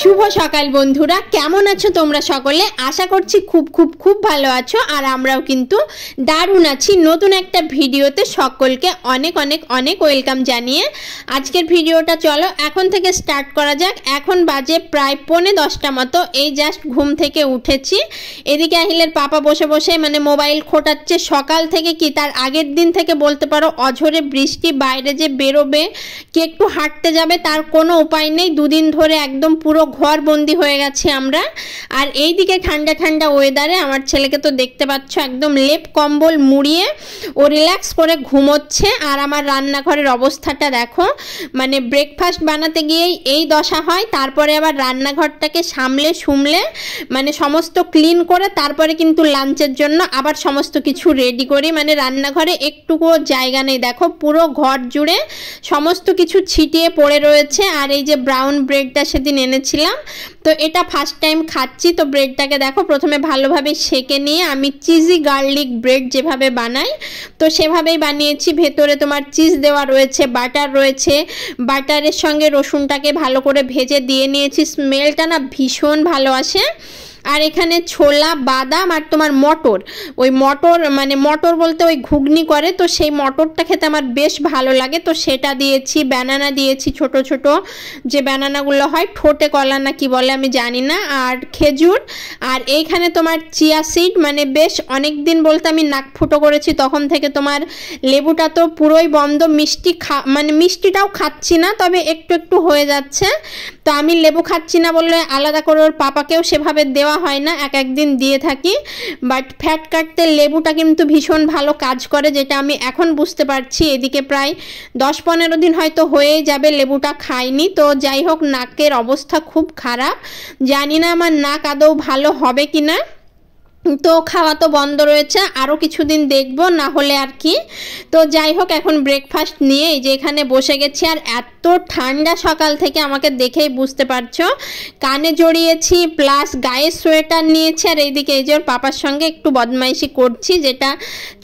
শুভ সকাল বন্ধুরা কেমন আছো তোমরা সকলে আশা করছি খুব খুব খুব ভালো আছো আর আমরাও কিন্তু দারুণ আছি নতুন একটা ভিডিওতে সকলকে অনেক অনেক অনেক ওয়েলকাম জানিয়ে আজকের ভিডিওটা চলো এখন থেকে স্টার্ট করা যাক এখন বাজে প্রায় পৌনে দশটা মতো এই জাস্ট ঘুম থেকে উঠেছি এদিকে আহিলের পাপা বসে বসে মানে মোবাইল খোটাচ্ছে সকাল থেকে কি তার আগের দিন থেকে বলতে পারো অঝরে বৃষ্টি বাইরে যে বেরোবে কে একটু হাঁটতে যাবে তার কোনো উপায় নেই দুদিন ধরে একদম পুরো ঘর বন্দি হয়ে গেছি আমরা আর এই দিকে ঠান্ডা ঠান্ডা ওয়েদারে আমার ছেলেকে তো দেখতে পাচ্ছ একদম লেপ কম্বল মুড়িয়ে ও রিল্যাক্স করে ঘুমোচ্ছে আর আমার রান্নাঘরের অবস্থাটা দেখো মানে ব্রেকফাস্ট বানাতে গিয়েই এই দশা হয় তারপরে আবার রান্নাঘরটাকে সামলে সুমলে মানে সমস্ত ক্লিন করে তারপরে কিন্তু লাঞ্চের জন্য আবার সমস্ত কিছু রেডি করি মানে রান্নাঘরে একটুকুও জায়গা নেই দেখো পুরো ঘর জুড়ে সমস্ত কিছু ছিটিয়ে পড়ে রয়েছে আর এই যে ব্রাউন ব্রেডটা সেদিন এনেছিল নিয়েছিলাম তো এটা ফার্স্ট টাইম খাচ্ছি তো ব্রেডটাকে দেখো প্রথমে ভালোভাবে সেকে নিয়ে আমি চিজি গার্লিক ব্রেড যেভাবে বানাই তো সেভাবেই বানিয়েছি ভেতরে তোমার চিজ দেওয়া রয়েছে বাটার রয়েছে বাটারের সঙ্গে রসুনটাকে ভালো করে ভেজে দিয়ে নিয়েছি স্মেলটা না ভীষণ ভালো আসে আর এখানে ছোলা বাদাম আর তোমার মটর ওই মটর মানে মটর বলতে ওই ঘুগনি করে তো সেই মটরটা খেতে আমার বেশ ভালো লাগে তো সেটা দিয়েছি ব্যানানা দিয়েছি ছোট ছোট যে ব্যানানাগুলো হয় ঠোঁটে কলা না কি বলে আমি জানি না আর খেজুর আর এইখানে তোমার চিয়া সিড মানে বেশ অনেক দিন বলতে আমি নাক ফুটো করেছি তখন থেকে তোমার লেবুটা তো পুরোই বন্ধ মিষ্টি খা মানে মিষ্টিটাও খাচ্ছি না তবে একটু একটু হয়ে যাচ্ছে তো আমি লেবু খাচ্ছি না বললে আলাদা করে ওর পাপাকেও সেভাবে দেওয়া হয় না এক একদিন দিয়ে থাকি বাট ফ্যাট কাটতে লেবুটা কিন্তু ভীষণ ভালো কাজ করে যেটা আমি এখন বুঝতে পারছি এদিকে প্রায় দশ পনেরো দিন হয়তো হয়ে যাবে লেবুটা খাইনি তো যাই হোক নাকের অবস্থা খুব খারাপ জানি না আমার নাক আদৌ ভালো হবে কি না তো খাওয়া তো বন্ধ রয়েছে আরও কিছুদিন দেখব না হলে আর কি তো যাই হোক এখন ব্রেকফাস্ট নিয়ে যে এখানে বসে গেছি আর এত ঠান্ডা সকাল থেকে আমাকে দেখেই বুঝতে পারছো কানে জড়িয়েছি প্লাস গায়ে সোয়েটার নিয়েছি আর এইদিকে এই যে পাপার সঙ্গে একটু বদমাইশি করছি যেটা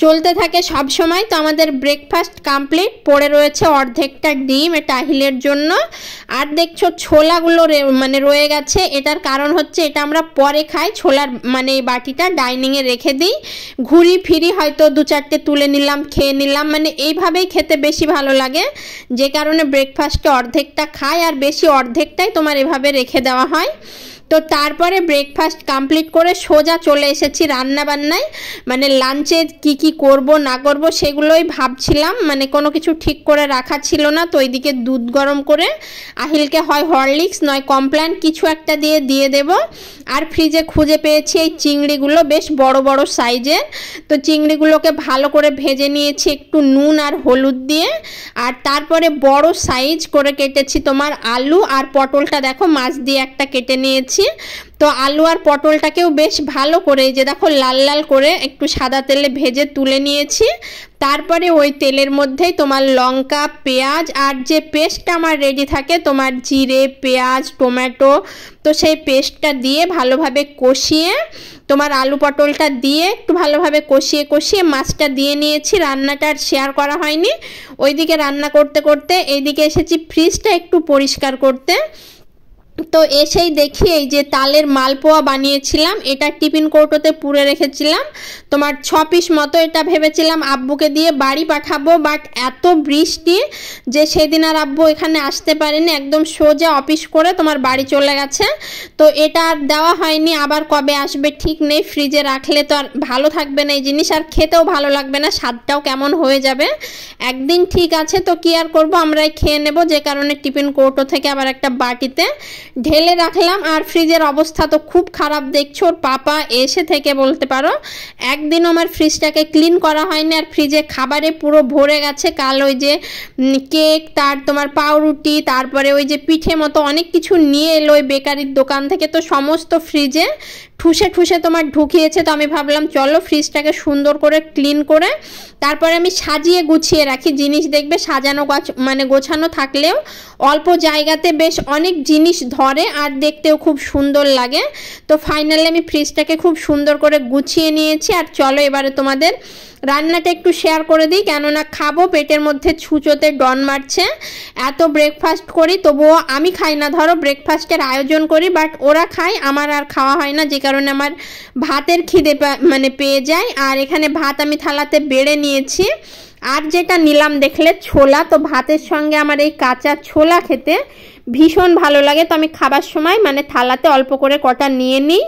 চলতে থাকে সব সময় তো আমাদের ব্রেকফাস্ট কমপ্লিট পড়ে রয়েছে অর্ধেকটা ডিম এটা আহিলের জন্য আর দেখছো ছোলাগুলো মানে রয়ে গেছে এটার কারণ হচ্ছে এটা আমরা পরে খাই ছোলার মানে এই বাটিটা ডাইনিংয়ে রেখে দিই ঘুরি ফিরি হয়তো দু চারটে তুলে নিলাম খেয়ে নিলাম মানে এইভাবেই খেতে বেশি ভালো লাগে যে কারণে ব্রেকফাস্টে অর্ধেকটা খায় আর বেশি অর্ধেকটাই তোমার এভাবে রেখে দেওয়া হয় তো তারপরে ব্রেকফাস্ট কমপ্লিট করে সোজা চলে এসেছি রান্না বান্নায় মানে লাঞ্চে কি কি করব না করব সেগুলোই ভাবছিলাম মানে কোনো কিছু ঠিক করে রাখা ছিল না তো ওইদিকে দুধ গরম করে আহিলকে হয় হরলিক্স নয় কমপ্ল্যান কিছু একটা দিয়ে দিয়ে দেব আর ফ্রিজে খুঁজে পেয়েছি এই চিংড়িগুলো বেশ বড় বড় সাইজের তো চিংড়িগুলোকে ভালো করে ভেজে নিয়েছি একটু নুন আর হলুদ দিয়ে আর তারপরে বড় সাইজ করে কেটেছি তোমার আলু আর পটলটা দেখো মাছ দিয়ে একটা কেটে নিয়েছি নিয়েছি তো আলু আর পটলটাকেও বেশ ভালো করে যে দেখো লাল লাল করে একটু সাদা তেলে ভেজে তুলে নিয়েছি তারপরে ওই তেলের মধ্যেই তোমার লঙ্কা পেঁয়াজ আর যে পেস্টটা আমার রেডি থাকে তোমার জিরে পেঁয়াজ টোম্যাটো তো সেই পেস্টটা দিয়ে ভালোভাবে কষিয়ে তোমার আলু পটলটা দিয়ে একটু ভালোভাবে কষিয়ে কষিয়ে মাছটা দিয়ে নিয়েছি রান্নাটা আর শেয়ার করা হয়নি ওইদিকে রান্না করতে করতে এইদিকে এসেছি ফ্রিজটা একটু পরিষ্কার করতে তো এসেই দেখি এই যে তালের মালপোয়া বানিয়েছিলাম এটা টিফিন কৌটোতে পুরে রেখেছিলাম তোমার ছ পিস মতো এটা ভেবেছিলাম আব্বুকে দিয়ে বাড়ি পাঠাবো বাট এত বৃষ্টি যে সেদিন আর আব্বু এখানে আসতে পারেনি একদম সোজা অফিস করে তোমার বাড়ি চলে গেছে তো এটা আর দেওয়া হয়নি আবার কবে আসবে ঠিক নেই ফ্রিজে রাখলে তো আর ভালো থাকবে না এই জিনিস আর খেতেও ভালো লাগবে না স্বাদটাও কেমন হয়ে যাবে একদিন ঠিক আছে তো কি আর করবো আমরাই খেয়ে নেব যে কারণে টিফিন কৌটো থেকে আবার একটা বাটিতে ঢেলে রাখলাম আর ফ্রিজের অবস্থা তো খুব খারাপ দেখছো ওর পাপা এসে থেকে বলতে পারো একদিন আমার ফ্রিজটাকে ক্লিন করা হয়নি আর ফ্রিজে খাবারে পুরো ভরে গেছে কাল ওই যে কেক তার তোমার পাউরুটি তারপরে ওই যে পিঠে মতো অনেক কিছু নিয়ে এলো ওই বেকারির দোকান থেকে তো সমস্ত ফ্রিজে ঠুসে ঠুসে তোমার ঢুকিয়েছে তো আমি ভাবলাম চলো ফ্রিজটাকে সুন্দর করে ক্লিন করে তারপরে আমি সাজিয়ে গুছিয়ে রাখি জিনিস দেখবে সাজানো গাছ মানে গোছানো থাকলেও অল্প জায়গাতে বেশ অনেক জিনিস ধরে আর দেখতেও খুব সুন্দর লাগে তো ফাইনালি আমি ফ্রিজটাকে খুব সুন্দর করে গুছিয়ে নিয়েছি আর চলো এবারে তোমাদের রান্নাটা একটু শেয়ার করে দিই কেননা খাবো পেটের মধ্যে ছুঁচোতে ডন মারছে এত ব্রেকফাস্ট করি তবুও আমি খাই না ধরো ব্রেকফাস্টের আয়োজন করি বাট ওরা খায় আমার আর খাওয়া হয় না যে কারণে আমার ভাতের খিদে মানে পেয়ে যায় আর এখানে ভাত আমি থালাতে বেড়ে নিয়েছি আর যেটা নিলাম দেখলে ছোলা তো ভাতের সঙ্গে আমার এই কাঁচা ছোলা খেতে ভীষণ ভালো লাগে তো আমি খাবার সময় মানে থালাতে অল্প করে কটা নিয়ে নিই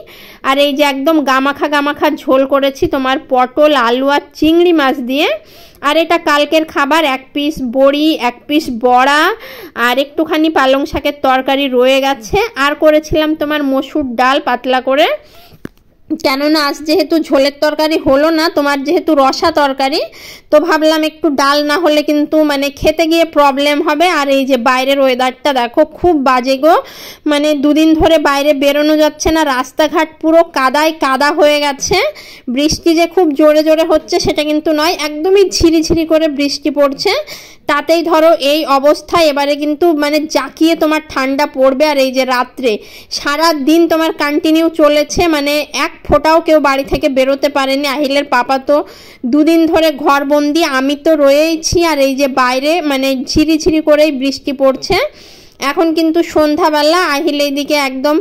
আর এই যে একদম গামাখা গামাখা ঝোল করেছি তোমার পটল আলু আর চিংড়ি মাছ দিয়ে আর এটা কালকের খাবার এক পিস বড়ি এক পিস বড়া আর একটুখানি পালং শাকের তরকারি রয়ে গেছে আর করেছিলাম তোমার মসুর ডাল পাতলা করে কেননা আজ যেহেতু ঝোলের তরকারি হলো না তোমার যেহেতু রসা তরকারি তো ভাবলাম একটু ডাল না হলে কিন্তু মানে খেতে গিয়ে প্রবলেম হবে আর এই যে বাইরের ওয়েদারটা দেখো খুব বাজে গো মানে দুদিন ধরে বাইরে বেরোনো যাচ্ছে না রাস্তাঘাট পুরো কাদায় কাদা হয়ে গেছে বৃষ্টি যে খুব জোরে জোরে হচ্ছে সেটা কিন্তু নয় একদমই ঝিরিঝিরি করে বৃষ্টি পড়ছে তাতেই ধরো এই অবস্থায় এবারে কিন্তু মানে জাঁকিয়ে তোমার ঠান্ডা পড়বে আর এই যে রাত্রে সারা দিন তোমার কন্টিনিউ চলেছে মানে এক ফোটাও কেউ বাড়ি থেকে বেরোতে পারেনি আহিলের পাপা তো দুদিন ধরে ঘরবন্দি আমি তো রয়েইছি আর এই যে বাইরে মানে ঝিরিঝিরি করেই বৃষ্টি পড়ছে এখন কিন্তু সন্ধ্যাবেলা আহিল এইদিকে একদম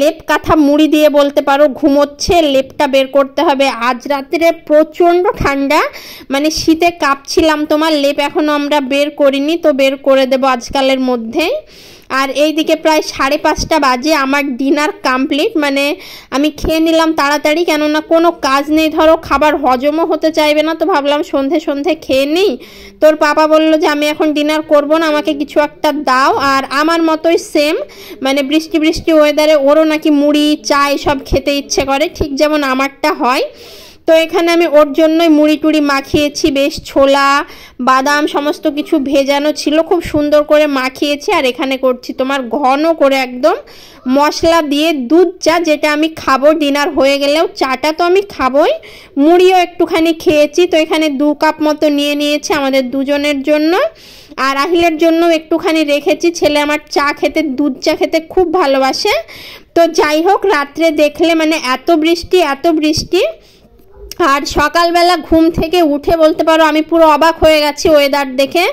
লেপ কাঁথা মুড়ি দিয়ে বলতে পারো ঘুমোচ্ছে লেপটা বের করতে হবে আজ রাত্রে প্রচণ্ড ঠান্ডা মানে শীতে কাঁপছিলাম তোমার লেপ এখনও আমরা বের করিনি তো বের করে দেবো আজকালের মধ্যেই আর এই দিকে প্রায় সাড়ে পাঁচটা বাজে আমার ডিনার কমপ্লিট মানে আমি খেয়ে নিলাম তাড়াতাড়ি কেননা কোনো কাজ নেই ধরো খাবার হজমও হতে চাইবে না তো ভাবলাম সন্ধে সন্ধে খেয়ে নিই তোর পাপা বলল যে আমি এখন ডিনার করব না আমাকে কিছু একটা দাও আর আমার মতোই সেম মানে বৃষ্টি বৃষ্টি ওয়েদারে ওরও নাকি মুড়ি চা সব খেতে ইচ্ছে করে ঠিক যেমন আমারটা হয় তো এখানে আমি ওর জন্যই মুড়ি টুড়ি মাখিয়েছি বেশ ছোলা বাদাম সমস্ত কিছু ভেজানো ছিল খুব সুন্দর করে মাখিয়েছি আর এখানে করছি তোমার ঘন করে একদম মশলা দিয়ে দুধ চা যেটা আমি খাবো ডিনার হয়ে গেলেও চাটা তো আমি খাবোই মুড়িও একটুখানি খেয়েছি তো এখানে দু কাপ মতো নিয়ে নিয়েছি আমাদের দুজনের জন্য আর আহিলের জন্য একটুখানি রেখেছি ছেলে আমার চা খেতে দুধ চা খেতে খুব ভালোবাসে তো যাই হোক রাত্রে দেখলে মানে এত বৃষ্টি এত বৃষ্টি আর সকালবেলা ঘুম থেকে উঠে বলতে পারো আমি পুরো অবাক হয়ে গেছি ওয়েদার দেখে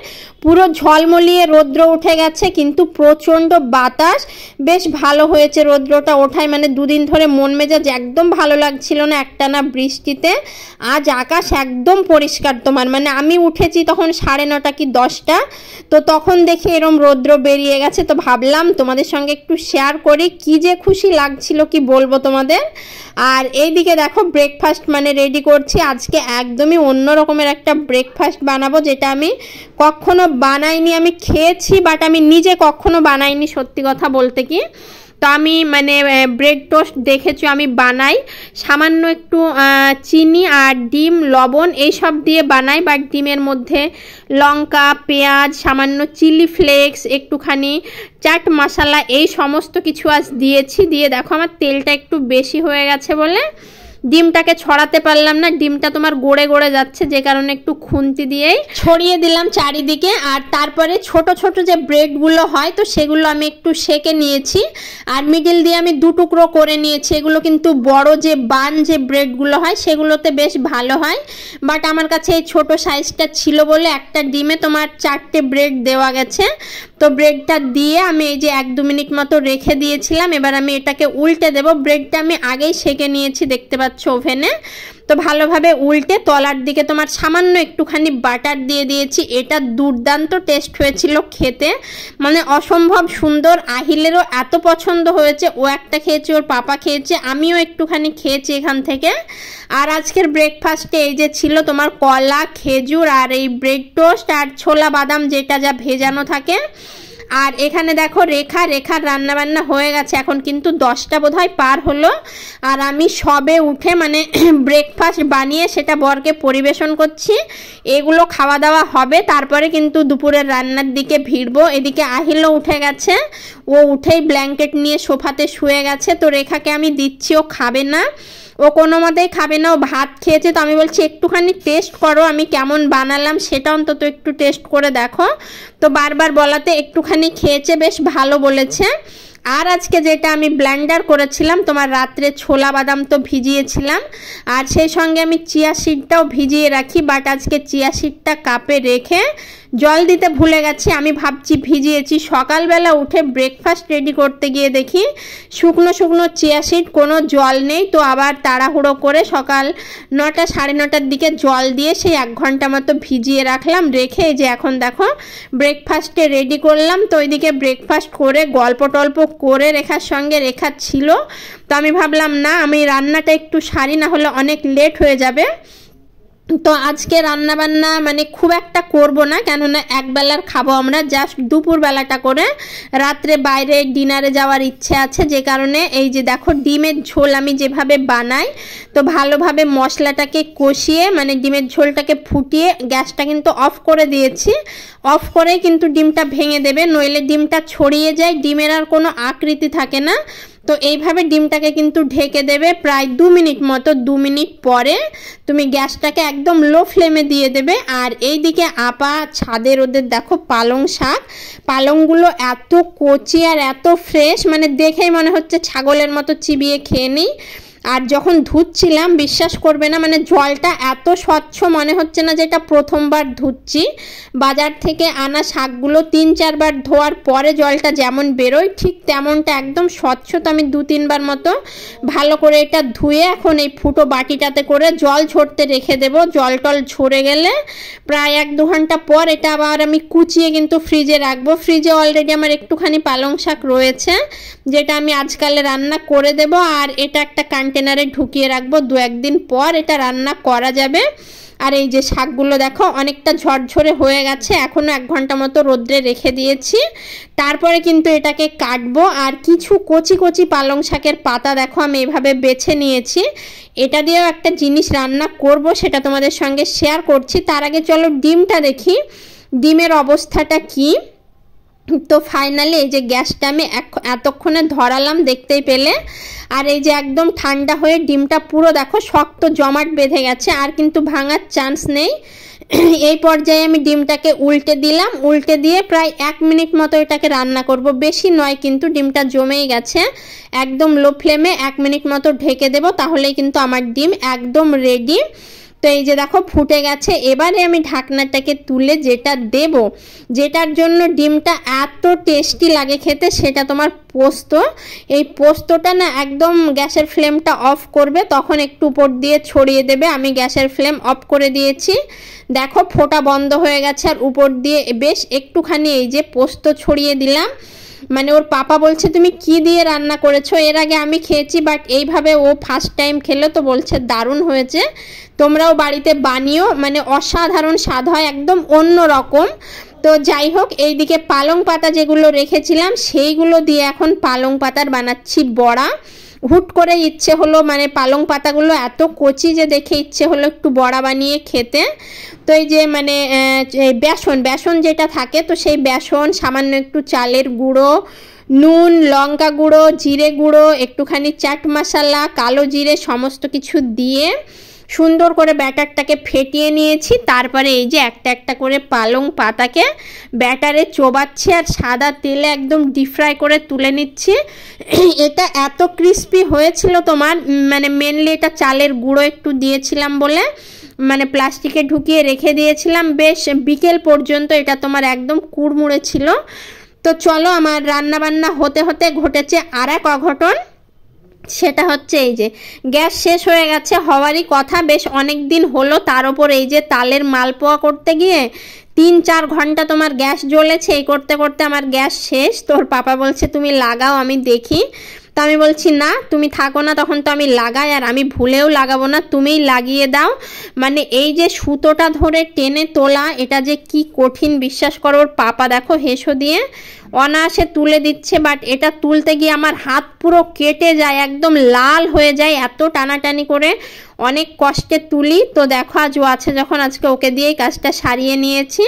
পুরো ঝলমলিয়ে রৌদ্র উঠে গেছে কিন্তু প্রচণ্ড বাতাস বেশ ভালো হয়েছে রৌদ্রটা ওঠায় মানে দুদিন ধরে মন মেজাজ একদম ভালো লাগছিল না একটানা বৃষ্টিতে আজ আকাশ একদম পরিষ্কার তোমার মানে আমি উঠেছি তখন সাড়ে নটা কি দশটা তো তখন দেখি এরম রৌদ্র বেরিয়ে গেছে তো ভাবলাম তোমাদের সঙ্গে একটু শেয়ার করি কি যে খুশি লাগছিল কি বলবো তোমাদের আর এইদিকে দেখো ব্রেকফাস্ট মানে রেডি রেডি করছি আজকে একদমই অন্য রকমের একটা ব্রেকফাস্ট বানাবো যেটা আমি কখনো বানাইনি আমি খেয়েছি বাট আমি নিজে কখনো বানাইনি সত্যি কথা বলতে কি তো আমি মানে ব্রেড টোস্ট দেখেছি আমি বানাই সামান্য একটু চিনি আর ডিম লবণ এইসব দিয়ে বানাই বাট ডিমের মধ্যে লঙ্কা পেঁয়াজ সামান্য চিলি ফ্লেক্স একটুখানি চাট মশলা এই সমস্ত কিছু আজ দিয়েছি দিয়ে দেখো আমার তেলটা একটু বেশি হয়ে গেছে বলে ডিমটাকে ছড়াতে পারলাম না ডিমটা তোমার গড়ে গড়ে যাচ্ছে যে কারণে একটু খুন্তি দিয়েই ছড়িয়ে দিলাম চারিদিকে আর তারপরে ছোট ছোট যে ব্রেডগুলো হয় তো সেগুলো আমি একটু সেকে নিয়েছি আর মিডিল দিয়ে আমি দু টুকরো করে নিয়েছি এগুলো কিন্তু বড় যে বান যে ব্রেডগুলো হয় সেগুলোতে বেশ ভালো হয় বাট আমার কাছে এই ছোটো সাইজটা ছিল বলে একটা ডিমে তোমার চারটে ব্রেড দেওয়া গেছে তো ব্রেডটা দিয়ে আমি এই যে এক দু মিনিট মতো রেখে দিয়েছিলাম এবার আমি এটাকে উল্টে দেব ব্রেডটা আমি আগেই সেকে নিয়েছি দেখতে পাচ্ছি পাচ্ছ ওভেনে তো ভালোভাবে উল্টে তলার দিকে তোমার সামান্য একটুখানি বাটার দিয়ে দিয়েছি এটা দুর্দান্ত টেস্ট হয়েছিল খেতে মানে অসম্ভব সুন্দর আহিলেরও এত পছন্দ হয়েছে ও একটা খেয়েছে ওর পাপা খেয়েছে আমিও একটুখানি খেয়েছি এখান থেকে আর আজকের ব্রেকফাস্টে এই যে ছিল তোমার কলা খেজুর আর এই ব্রেড টোস্ট আর ছোলা বাদাম যেটা যা ভেজানো থাকে আর এখানে দেখো রেখা রেখার রান্নাবান্না হয়ে গেছে এখন কিন্তু দশটা বোধ পার হলো আর আমি সবে উঠে মানে ব্রেকফাস্ট বানিয়ে সেটা বরকে পরিবেশন করছি এগুলো খাওয়া দাওয়া হবে তারপরে কিন্তু দুপুরের রান্নার দিকে ভিড়বো এদিকে আহিলও উঠে গেছে ও উঠেই ব্ল্যাঙ্কেট নিয়ে সোফাতে শুয়ে গেছে তো রেখাকে আমি দিচ্ছি ও খাবে না ও কোনো মতেই খাবে না ও ভাত খেয়েছে তো আমি বলছি একটুখানি টেস্ট করো আমি কেমন বানালাম সেটা অন্তত একটু টেস্ট করে দেখো তো বারবার বলাতে একটুখানি খেয়েছে বেশ ভালো বলেছে আর আজকে যেটা আমি ব্ল্যান্ডার করেছিলাম তোমার রাত্রে ছোলা বাদাম তো ভিজিয়েছিলাম আর সেই সঙ্গে আমি চিয়া সিডটাও ভিজিয়ে রাখি বাট আজকে চিয়া সিডটা কাপে রেখে জল দিতে ভুলে গেছি আমি ভাবছি ভিজিয়েছি সকালবেলা উঠে ব্রেকফাস্ট রেডি করতে গিয়ে দেখি শুকনো শুকনো চেয়াশিট কোনো জল নেই তো আবার তাড়াহুড়ো করে সকাল নটা সাড়ে নটার দিকে জল দিয়ে সেই এক ঘন্টা মতো ভিজিয়ে রাখলাম রেখে যে এখন দেখো ব্রেকফাস্টে রেডি করলাম তো ওইদিকে ব্রেকফাস্ট করে গল্প টল্প করে রেখার সঙ্গে রেখা ছিল তো আমি ভাবলাম না আমি রান্নাটা একটু সারি না হলে অনেক লেট হয়ে যাবে তো আজকে রান্না বান্না মানে খুব একটা করব না কেননা একবেলার খাবো আমরা জাস্ট দুপুরবেলাটা করে রাত্রে বাইরে ডিনারে যাওয়ার ইচ্ছে আছে যে কারণে এই যে দেখো ডিমের ঝোল আমি যেভাবে বানাই তো ভালোভাবে মশলাটাকে কষিয়ে মানে ডিমের ঝোলটাকে ফুটিয়ে গ্যাসটা কিন্তু অফ করে দিয়েছি অফ করে কিন্তু ডিমটা ভেঙে দেবে নইলে ডিমটা ছড়িয়ে যায় ডিমের আর কোনো আকৃতি থাকে না তো এইভাবে ডিমটাকে কিন্তু ঢেকে দেবে প্রায় দু মিনিট মতো দু মিনিট পরে তুমি গ্যাসটাকে একদম লো ফ্লেমে দিয়ে দেবে আর এই দিকে আপা ছাদের ওদের দেখো পালং শাক পালংগুলো এত কচি আর এত ফ্রেশ মানে দেখেই মনে হচ্ছে ছাগলের মতো চিবিয়ে খেয়ে নিই আর যখন ধুচ্ছিলাম বিশ্বাস করবে না মানে জলটা এত স্বচ্ছ মনে হচ্ছে না যেটা প্রথমবার ধুচ্ছি বাজার থেকে আনা শাকগুলো তিন চারবার ধোয়ার পরে জলটা যেমন বেরোয় ঠিক তেমনটা একদম স্বচ্ছ তো আমি দু তিনবার মতো ভালো করে এটা ধুয়ে এখন এই ফুটো বাটিটাতে করে জল ঝরতে রেখে দেব জল টল ঝরে গেলে প্রায় এক দু ঘন্টা পর এটা আবার আমি কুচিয়ে কিন্তু ফ্রিজে রাখবো ফ্রিজে অলরেডি আমার একটুখানি পালং শাক রয়েছে যেটা আমি আজকালে রান্না করে দেব আর এটা একটা কান্টে কন্টেনারে ঢুকিয়ে রাখবো দু একদিন পর এটা রান্না করা যাবে আর এই যে শাকগুলো দেখো অনেকটা ঝরঝরে হয়ে গেছে এখনও এক ঘন্টা মতো রোদ্রে রেখে দিয়েছি তারপরে কিন্তু এটাকে কাটবো আর কিছু কচি কচি পালং শাকের পাতা দেখো আমি এভাবে বেছে নিয়েছি এটা দিয়েও একটা জিনিস রান্না করব সেটা তোমাদের সঙ্গে শেয়ার করছি তার আগে চলো ডিমটা দেখি ডিমের অবস্থাটা কী তো ফাইনালি এই যে গ্যাসটা আমি এতক্ষণে ধরালাম দেখতেই পেলে আর এই যে একদম ঠান্ডা হয়ে ডিমটা পুরো দেখো শক্ত জমাট বেঁধে গেছে আর কিন্তু ভাঙার চান্স নেই এই পর্যায়ে আমি ডিমটাকে উল্টে দিলাম উল্টে দিয়ে প্রায় এক মিনিট মতো এটাকে রান্না করব বেশি নয় কিন্তু ডিমটা জমেই গেছে একদম লো ফ্লেমে এক মিনিট মতো ঢেকে দেব তাহলেই কিন্তু আমার ডিম একদম রেডি তো এই যে দেখো ফুটে গেছে এবারে আমি ঢাকনাটাকে তুলে যেটা দেব যেটার জন্য ডিমটা এত টেস্টি লাগে খেতে সেটা তোমার পোস্ত এই পোস্তটা না একদম গ্যাসের ফ্লেমটা অফ করবে তখন একটু উপর দিয়ে ছড়িয়ে দেবে আমি গ্যাসের ফ্লেম অফ করে দিয়েছি দেখো ফোটা বন্ধ হয়ে গেছে আর উপর দিয়ে বেশ একটুখানি এই যে পোস্ত ছড়িয়ে দিলাম মানে ওর পাপা বলছে তুমি কি দিয়ে রান্না করেছো এর আগে আমি খেয়েছি বাট এইভাবে ও ফার্স্ট টাইম খেলো তো বলছে দারুণ হয়েছে তোমরাও বাড়িতে বানিও মানে অসাধারণ স্বাদ হয় একদম অন্য রকম তো যাই হোক এইদিকে পালং পাতা যেগুলো রেখেছিলাম সেইগুলো দিয়ে এখন পালং পাতার বানাচ্ছি বড়া হুট করে ইচ্ছে হলো মানে পালং পাতাগুলো এত কচি যে দেখে ইচ্ছে হলো একটু বড়া বানিয়ে খেতে তো এই যে মানে বেসন বেসন যেটা থাকে তো সেই বেসন সামান্য একটু চালের গুঁড়ো নুন লঙ্কা গুঁড়ো জিরে গুঁড়ো একটুখানি চাট মশলা কালো জিরে সমস্ত কিছু দিয়ে সুন্দর করে ব্যাটারটাকে ফেটিয়ে নিয়েছি তারপরে এই যে একটা একটা করে পালং পাতাকে ব্যাটারে চোবাচ্ছি আর সাদা তেলে একদম ডিপ ফ্রাই করে তুলে নিচ্ছি এটা এত ক্রিস্পি হয়েছিল তোমার মানে মেনলি এটা চালের গুঁড়ো একটু দিয়েছিলাম বলে মানে প্লাস্টিকে ঢুকিয়ে রেখে দিয়েছিলাম বেশ বিকেল পর্যন্ত এটা তোমার একদম কুড়মুড়ে ছিল তো চলো আমার রান্নাবান্না হতে হতে ঘটেছে আর এক অঘটন সেটা হচ্ছে এই যে গ্যাস শেষ হয়ে গেছে হওয়ারই কথা বেশ অনেক দিন হলো তার ওপর এই যে তালের মালপোয়া করতে গিয়ে তিন চার ঘন্টা তোমার গ্যাস জ্বলেছে এই করতে করতে আমার গ্যাস শেষ তোর পাপা বলছে তুমি লাগাও আমি দেখি তো আমি বলছি না তুমি থাকো না তখন তো আমি লাগাই আর আমি ভুলেও লাগাবো না তুমিই লাগিয়ে দাও মানে এই যে সুতোটা ধরে টেনে তোলা এটা যে কি কঠিন বিশ্বাস করো ওর পাপা দেখো হেসো দিয়ে অনায়াসে তুলে দিচ্ছে বাট এটা তুলতে গিয়ে আমার হাত পুরো কেটে যায় একদম লাল হয়ে যায় এত টানাটানি করে অনেক কষ্টে তুলি তো দেখো আজ ও আছে যখন আজকে ওকে দিয়েই কাজটা সারিয়ে নিয়েছি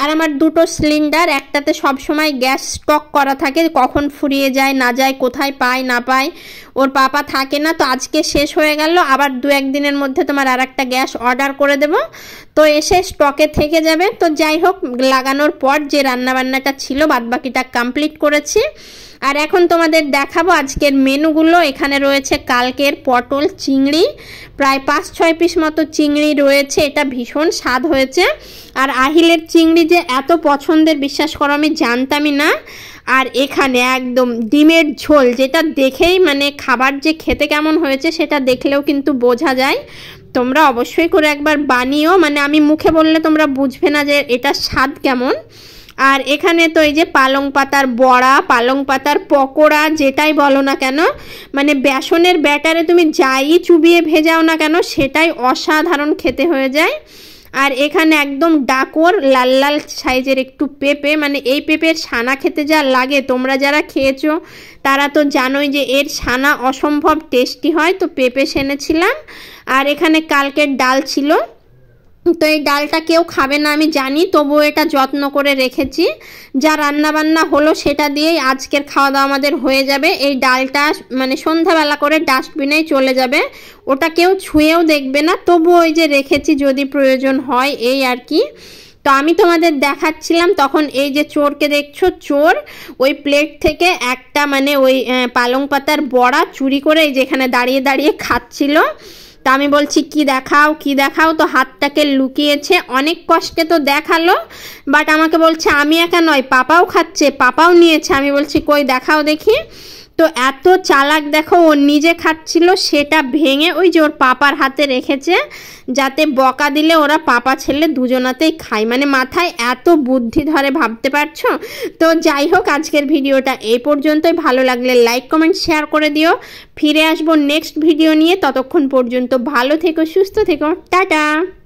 আর আমার দুটো সিলিন্ডার একটাতে সব সময় গ্যাস স্টক করা থাকে কখন ফুরিয়ে যায় না যায় কোথায় পায় না পায় ওর পাপা থাকে না তো আজকে শেষ হয়ে গেল আবার দু একদিনের মধ্যে তোমার আর একটা গ্যাস অর্ডার করে দেব তো এসে স্টকে থেকে যাবে তো যাই হোক লাগানোর পর যে রান্নাবান্নাটা ছিল বাদবাকিটা কমপ্লিট করেছি আর এখন তোমাদের দেখাবো আজকের মেনুগুলো এখানে রয়েছে কালকের পটল চিংড়ি প্রায় পাঁচ ছয় পিস মতো চিংড়ি রয়েছে এটা ভীষণ স্বাদ হয়েছে আর আহিলের চিংড়ি যে এত পছন্দের বিশ্বাস করো আমি জানতামই না আর এখানে একদম ডিমের ঝোল যেটা দেখেই মানে খাবার যে খেতে কেমন হয়েছে সেটা দেখলেও কিন্তু বোঝা যায় তোমরা অবশ্যই করে একবার বানিও মানে আমি মুখে বললে তোমরা বুঝবে না যে এটা স্বাদ কেমন আর এখানে তো এই যে পালং পাতার বড়া পালং পাতার পকোড়া যেটাই বলো না কেন মানে বেসনের ব্যাটারে তুমি যাই চুবিয়ে ভেজাও না কেন সেটাই অসাধারণ খেতে হয়ে যায় আর এখানে একদম ডাকর লাল লাল সাইজের একটু পেঁপে মানে এই পেঁপের ছানা খেতে যা লাগে তোমরা যারা খেয়েছো তারা তো জানোই যে এর ছানা অসম্ভব টেস্টি হয় তো পেঁপে সেনেছিলাম আর এখানে কালকের ডাল ছিল তো এই ডালটা কেউ খাবে না আমি জানি তবু এটা যত্ন করে রেখেছি যা রান্না বান্না হলো সেটা দিয়েই আজকের খাওয়া দাওয়া আমাদের হয়ে যাবে এই ডালটা মানে সন্ধ্যাবেলা করে ডাস্টবিনেই চলে যাবে ওটা কেউ ছুঁয়েও দেখবে না তবু ওই যে রেখেছি যদি প্রয়োজন হয় এই আর কি তো আমি তোমাদের দেখাচ্ছিলাম তখন এই যে চোরকে দেখছো চোর ওই প্লেট থেকে একটা মানে ওই পালং পাতার বড়া চুরি করে এই যেখানে দাঁড়িয়ে দাঁড়িয়ে খাচ্ছিল তো আমি বলছি কি দেখাও কি দেখাও তো হাতটাকে লুকিয়েছে অনেক কষ্টে তো দেখালো বাট আমাকে বলছে আমি একা নয় পাপাও খাচ্ছে পাপাও নিয়েছে আমি বলছি কই দেখাও দেখি তো এত চালাক দেখো ও নিজে খাচ্ছিল সেটা ভেঙে ওই যে ওর পাপার হাতে রেখেছে যাতে বকা দিলে ওরা পাপা ছেলে দুজনাতেই খায় মানে মাথায় এত বুদ্ধি ধরে ভাবতে পারছো তো যাই হোক আজকের ভিডিওটা এই পর্যন্তই ভালো লাগলে লাইক কমেন্ট শেয়ার করে দিও ফিরে আসবো নেক্সট ভিডিও নিয়ে ততক্ষণ পর্যন্ত ভালো থেকো সুস্থ থেকো টাটা